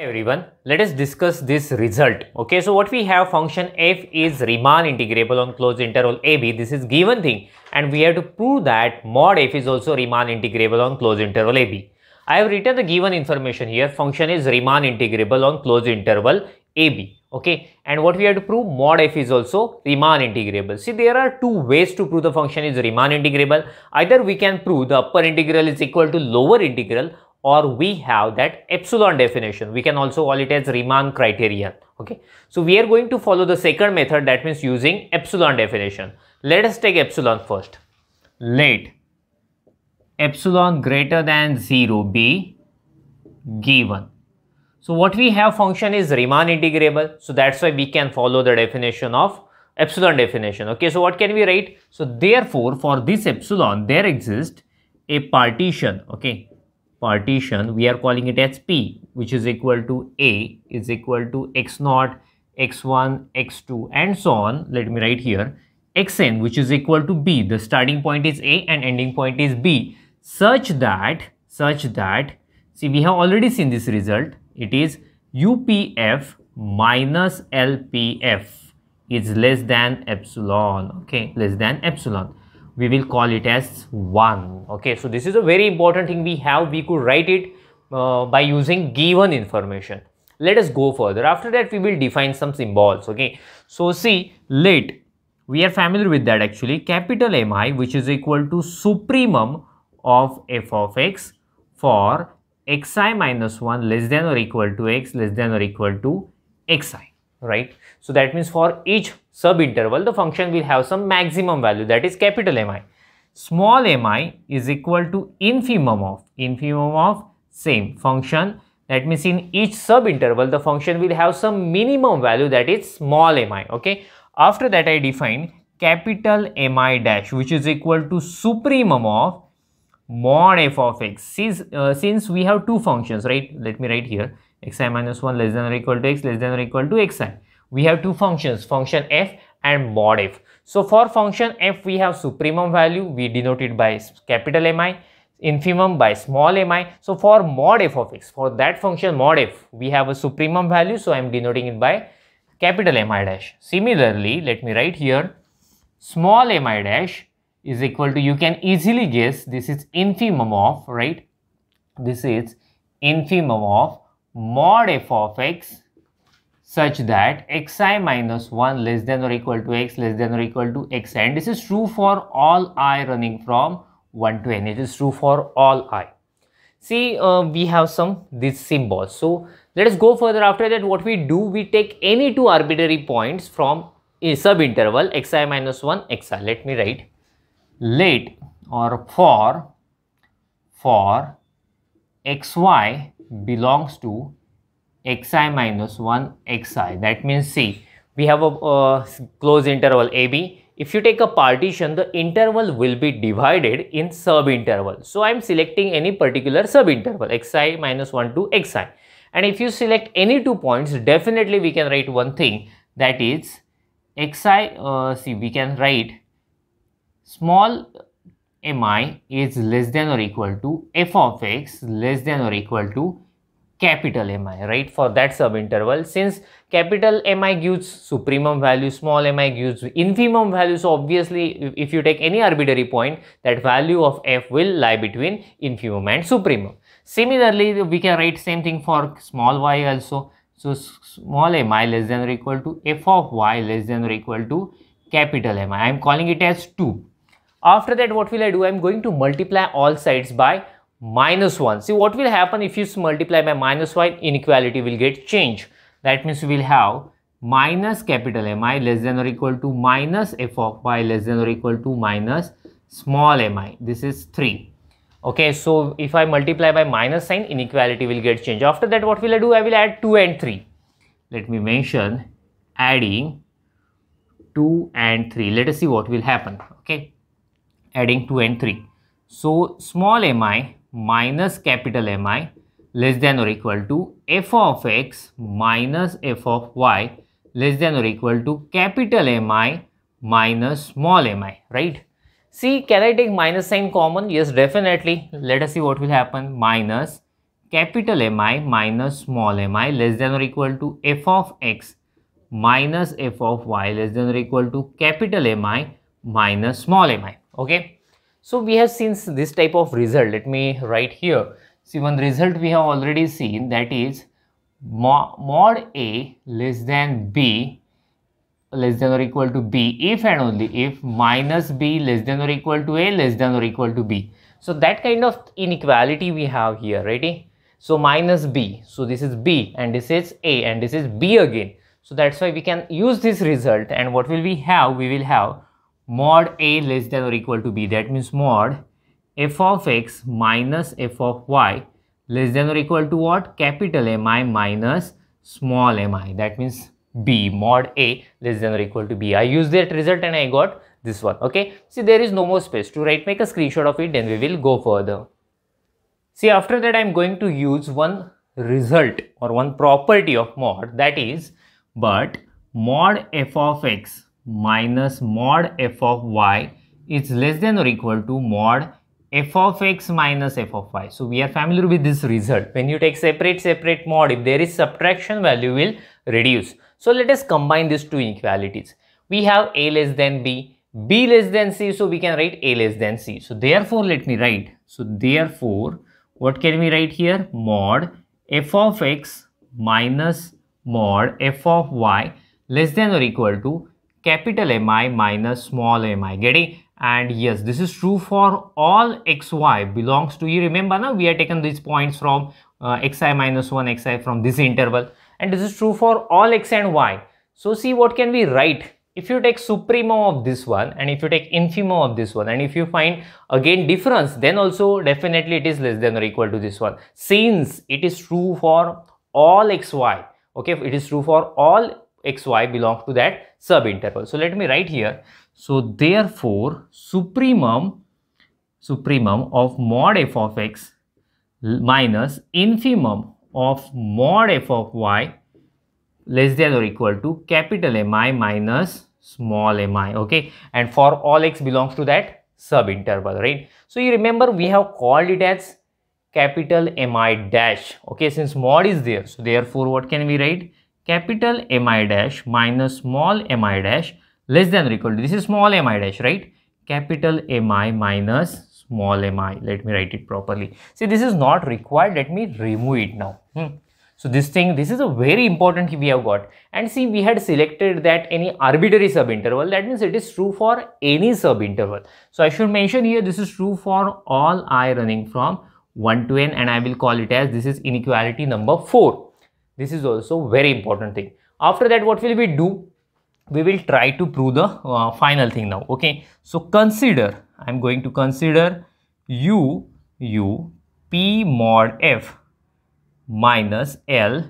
Hey everyone, let us discuss this result. Okay, so what we have function f is Riemann integrable on closed interval ab. This is given thing and we have to prove that mod f is also Riemann integrable on closed interval ab. I have written the given information here. Function is Riemann integrable on closed interval ab. Okay, and what we have to prove mod f is also Riemann integrable. See, there are two ways to prove the function is Riemann integrable. Either we can prove the upper integral is equal to lower integral or we have that epsilon definition. We can also call it as Riemann criterion. Okay. So we are going to follow the second method that means using epsilon definition. Let us take epsilon first. Let epsilon greater than 0 be given. So what we have function is Riemann integrable. So that's why we can follow the definition of epsilon definition. Okay. So what can we write? So therefore for this epsilon there exists a partition. Okay partition we are calling it as p which is equal to a is equal to x naught x1 x2 and so on let me write here xn which is equal to b the starting point is a and ending point is b such that such that see we have already seen this result it is upf minus lpf is less than epsilon okay less than epsilon we will call it as 1 okay so this is a very important thing we have we could write it uh, by using given information let us go further after that we will define some symbols okay so see let we are familiar with that actually capital mi which is equal to supremum of f of x for xi minus 1 less than or equal to x less than or equal to xi right so that means for each subinterval, the function will have some maximum value that is capital Mi. Small mi is equal to infimum of, infimum of same function. That means in each subinterval, the function will have some minimum value that is small mi, okay. After that, I define capital Mi dash which is equal to supremum of mod f of x since, uh, since we have two functions right let me write here xi minus 1 less than or equal to x less than or equal to xi we have two functions, function f and mod f. So for function f, we have supremum value, we denote it by capital Mi, infimum by small mi. So for mod f of x, for that function mod f, we have a supremum value, so I am denoting it by capital Mi dash. Similarly, let me write here, small mi dash is equal to, you can easily guess, this is infimum of, right? This is infimum of mod f of x such that xi minus 1 less than or equal to x less than or equal to x and this is true for all i running from 1 to n it is true for all i see uh, we have some this symbol. so let us go further after that what we do we take any two arbitrary points from a sub interval xi minus 1 xi let me write let or for for xy belongs to xi minus 1 xi that means see we have a closed interval AB if you take a partition the interval will be divided in sub interval so I'm selecting any particular sub-interval, xi minus 1 to xi and if you select any two points definitely we can write one thing that is xi uh, see we can write small mi is less than or equal to f of x less than or equal to capital mi right for that sub interval since capital mi gives supremum value small mi gives infimum value so obviously if you take any arbitrary point that value of f will lie between infimum and supremum similarly we can write same thing for small y also so small mi less than or equal to f of y less than or equal to capital mi i am calling it as 2 after that what will i do i am going to multiply all sides by minus 1. See what will happen if you multiply by minus 1 inequality will get changed. That means we will have minus capital Mi less than or equal to minus f of y less than or equal to minus small mi. This is 3. Okay, so if I multiply by minus sign, inequality will get changed. After that, what will I do? I will add 2 and 3. Let me mention adding 2 and 3. Let us see what will happen. Okay, adding 2 and 3. So, small mi minus capital Mi less than or equal to f of x minus f of y less than or equal to capital Mi minus small mi, right? See, can I take minus sign common? Yes, definitely. Let us see what will happen. Minus capital Mi minus small mi less than or equal to f of x minus f of y less than or equal to capital Mi minus small mi, okay? So we have seen this type of result. Let me write here. See one result we have already seen that is mod A less than B less than or equal to B if and only if minus B less than or equal to A less than or equal to B. So that kind of inequality we have here, right? So minus B. So this is B and this is A and this is B again. So that's why we can use this result and what will we have? We will have mod a less than or equal to b that means mod f of x minus f of y less than or equal to what capital mi minus small mi that means b mod a less than or equal to b i use that result and i got this one okay see there is no more space to write make a screenshot of it then we will go further see after that i'm going to use one result or one property of mod that is but mod f of x minus mod f of y is less than or equal to mod f of x minus f of y. So we are familiar with this result. When you take separate separate mod, if there is subtraction value will reduce. So let us combine these two inequalities. We have a less than b, b less than c, so we can write a less than c. So therefore let me write. So therefore what can we write here? Mod f of x minus mod f of y less than or equal to capital mi minus small mi getting and yes this is true for all xy belongs to you remember now we have taken these points from uh, xi minus 1 xi from this interval and this is true for all x and y so see what can we write if you take supremo of this one and if you take infimo of this one and if you find again difference then also definitely it is less than or equal to this one since it is true for all xy okay it is true for all xy belongs to that sub interval. So let me write here. So therefore, supremum, supremum of mod f of x minus infimum of mod f of y less than or equal to capital Mi minus small mi, okay? And for all x belongs to that sub interval, right? So you remember we have called it as capital Mi dash, okay? Since mod is there, so therefore what can we write? capital mi dash minus small mi dash less than or equal to, this is small mi dash, right? Capital mi minus small mi. Let me write it properly. See, this is not required. Let me remove it now. Hmm. So this thing, this is a very important we have got. And see, we had selected that any arbitrary subinterval. That means it is true for any subinterval. So I should mention here, this is true for all i running from 1 to n and I will call it as this is inequality number 4. This is also very important thing. After that, what will we do? We will try to prove the uh, final thing now. Okay. So consider, I'm going to consider U, U, P mod F minus L,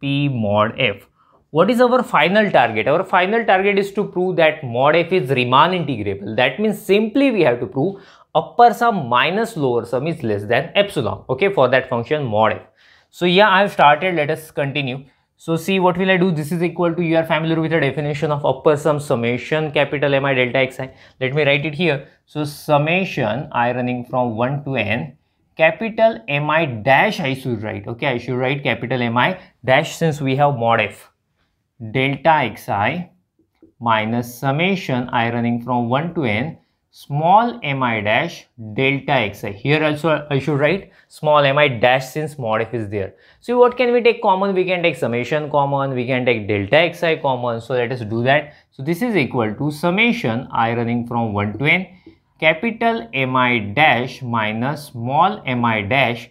P mod F. What is our final target? Our final target is to prove that mod F is Riemann integrable. That means simply we have to prove upper sum minus lower sum is less than epsilon okay for that function mod f so yeah, I've started. Let us continue. So see what will I do? This is equal to you are familiar with the definition of upper sum summation capital MI delta XI. Let me write it here. So summation I running from 1 to n capital MI dash I should write. Okay, I should write capital MI dash since we have mod F delta XI minus summation I running from 1 to n small mi dash delta xi. Here also I should write small mi dash since mod f is there. So what can we take common? We can take summation common, we can take delta xi common. So let us do that. So this is equal to summation i running from 1 to n capital mi dash minus small mi dash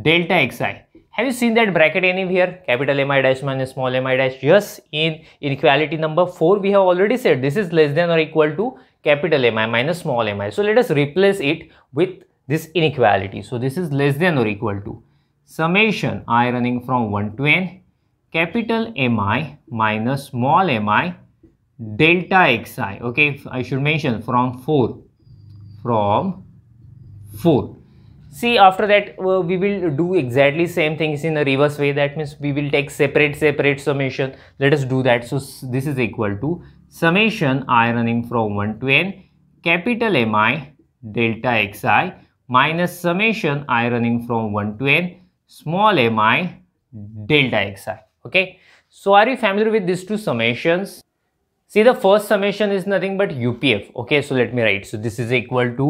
delta xi. Have you seen that bracket anywhere? Capital Mi dash minus small mi dash. Yes, in inequality number 4, we have already said this is less than or equal to capital Mi minus small mi. So let us replace it with this inequality. So this is less than or equal to summation i running from 1 to n capital Mi minus small mi delta xi. Okay, I should mention from 4 from 4 see after that uh, we will do exactly same things in a reverse way that means we will take separate separate summation let us do that so this is equal to summation i running from 1 to n capital mi delta xi minus summation i running from 1 to n small mi delta xi okay so are you familiar with these two summations see the first summation is nothing but upf okay so let me write so this is equal to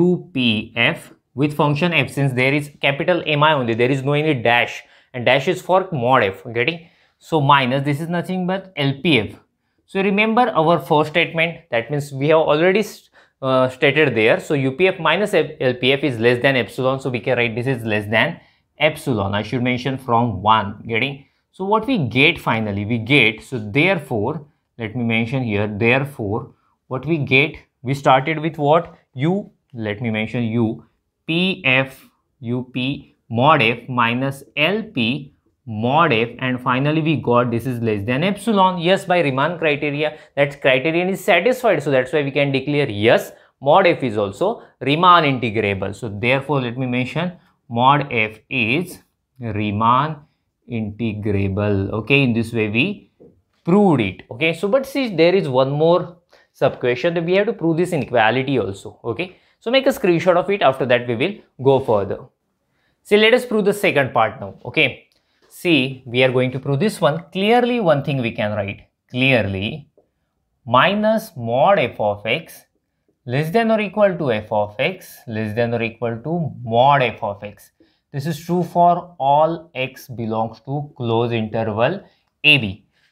upf with function f since there is capital mi only there is no any dash and dash is for mod f getting so minus this is nothing but lpf so remember our first statement that means we have already uh, stated there so upf minus f lpf is less than epsilon so we can write this is less than epsilon i should mention from 1 getting so what we get finally we get so therefore let me mention here therefore what we get we started with what u let me mention u PF UP mod F minus LP mod F and finally we got this is less than epsilon. Yes, by Riemann criteria that criterion is satisfied. So that's why we can declare yes mod F is also Riemann integrable. So therefore let me mention mod F is Riemann integrable. Okay, in this way we proved it. Okay, so but see there is one more sub question that we have to prove this inequality also. Okay. So make a screenshot of it. After that, we will go further. See, let us prove the second part now. Okay. See, we are going to prove this one. Clearly, one thing we can write. Clearly, minus mod f of x less than or equal to f of x less than or equal to mod f of x. This is true for all x belongs to closed interval ab.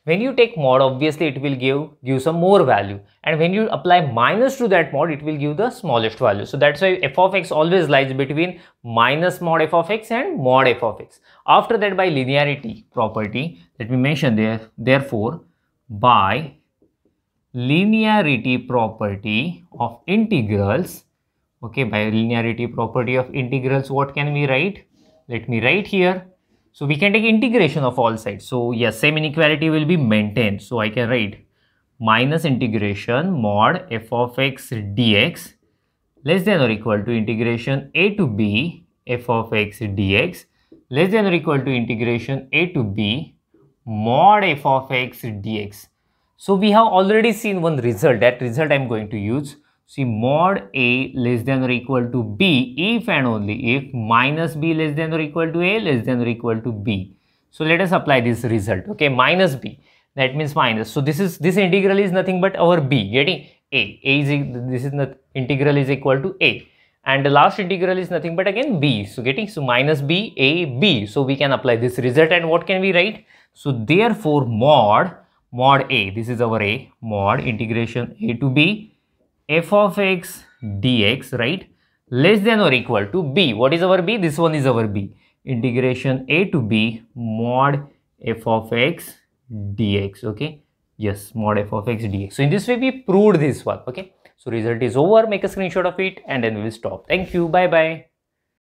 When you take mod, obviously it will give, give some more value. And when you apply minus to that mod, it will give the smallest value. So that's why f of x always lies between minus mod f of x and mod f of x. After that, by linearity property, let me mention there, therefore, by linearity property of integrals, okay, by linearity property of integrals, what can we write? Let me write here so we can take integration of all sides. So yes, same inequality will be maintained. So I can write minus integration mod f of x dx less than or equal to integration a to b f of x dx less than or equal to integration a to b mod f of x dx. So we have already seen one result. That result I'm going to use. See mod A less than or equal to B if and only if minus B less than or equal to A less than or equal to B. So let us apply this result. Okay, minus B that means minus. So this is this integral is nothing but our B getting A. A is this is not integral is equal to A and the last integral is nothing but again B. So getting so minus B A B. So we can apply this result and what can we write? So therefore mod mod A this is our A mod integration A to B f of x dx, right, less than or equal to b. What is our b? This one is our b. Integration a to b mod f of x dx, okay. Yes, mod f of x dx. So, in this way, we proved this one, okay. So, result is over. Make a screenshot of it and then we will stop. Thank you. Bye-bye.